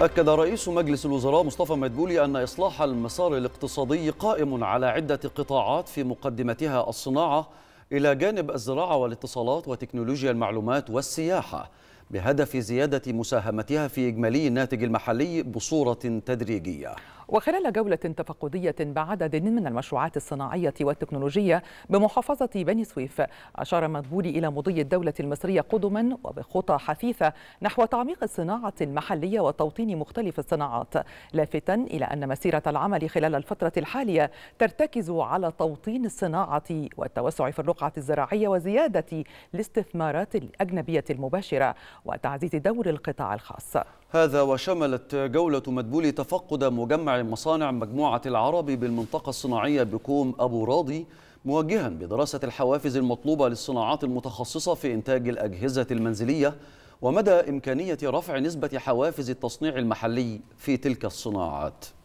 أكد رئيس مجلس الوزراء مصطفى مدبولي أن إصلاح المسار الاقتصادي قائم على عدة قطاعات في مقدمتها الصناعة إلى جانب الزراعة والاتصالات وتكنولوجيا المعلومات والسياحة بهدف زيادة مساهمتها في إجمالي الناتج المحلي بصورة تدريجية وخلال جولة تفقدية بعدد من المشروعات الصناعية والتكنولوجية بمحافظة بني سويف أشار مدبولي إلى مضي الدولة المصرية قدما وبخطى حثيثة نحو تعميق الصناعة المحلية وتوطين مختلف الصناعات لافتا إلى أن مسيرة العمل خلال الفترة الحالية ترتكز على توطين الصناعة والتوسع في الرقعة الزراعية وزيادة الاستثمارات الأجنبية المباشرة وتعزيز دور القطاع الخاص هذا وشملت جولة مدبولي تفقد مجمع مصانع مجموعة العربي بالمنطقة الصناعية بكوم أبو راضي موجها بدراسة الحوافز المطلوبة للصناعات المتخصصة في إنتاج الأجهزة المنزلية ومدى إمكانية رفع نسبة حوافز التصنيع المحلي في تلك الصناعات